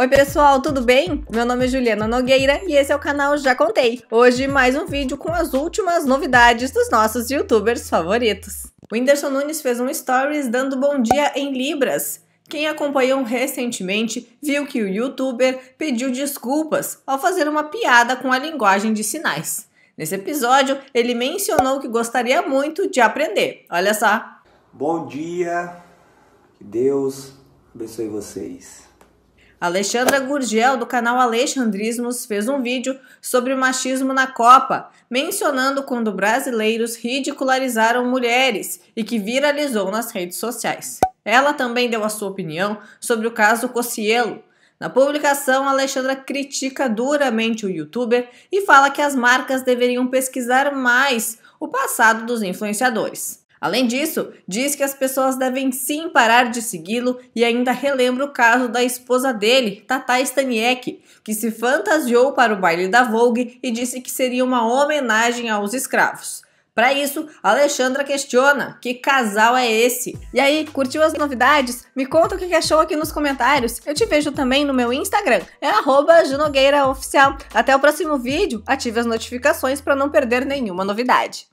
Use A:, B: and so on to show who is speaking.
A: Oi, pessoal, tudo bem? Meu nome é Juliana Nogueira e esse é o canal Já Contei. Hoje, mais um vídeo com as últimas novidades dos nossos youtubers favoritos. O Whindersson Nunes fez um stories dando bom dia em Libras. Quem acompanhou recentemente viu que o youtuber pediu desculpas ao fazer uma piada com a linguagem de sinais. Nesse episódio, ele mencionou que gostaria muito de aprender. Olha só.
B: Bom dia. Que Deus abençoe vocês.
A: Alexandra Gurgel, do canal Alexandrismos, fez um vídeo sobre o machismo na Copa, mencionando quando brasileiros ridicularizaram mulheres e que viralizou nas redes sociais. Ela também deu a sua opinião sobre o caso Cocielo. Na publicação, Alexandra critica duramente o youtuber e fala que as marcas deveriam pesquisar mais o passado dos influenciadores. Além disso, diz que as pessoas devem sim parar de segui-lo e ainda relembra o caso da esposa dele, Tata Staniek, que se fantasiou para o baile da Vogue e disse que seria uma homenagem aos escravos. Para isso, Alexandra questiona: que casal é esse? E aí, curtiu as novidades? Me conta o que achou aqui nos comentários. Eu te vejo também no meu Instagram, é JunogueiraOficial. Até o próximo vídeo, ative as notificações para não perder nenhuma novidade.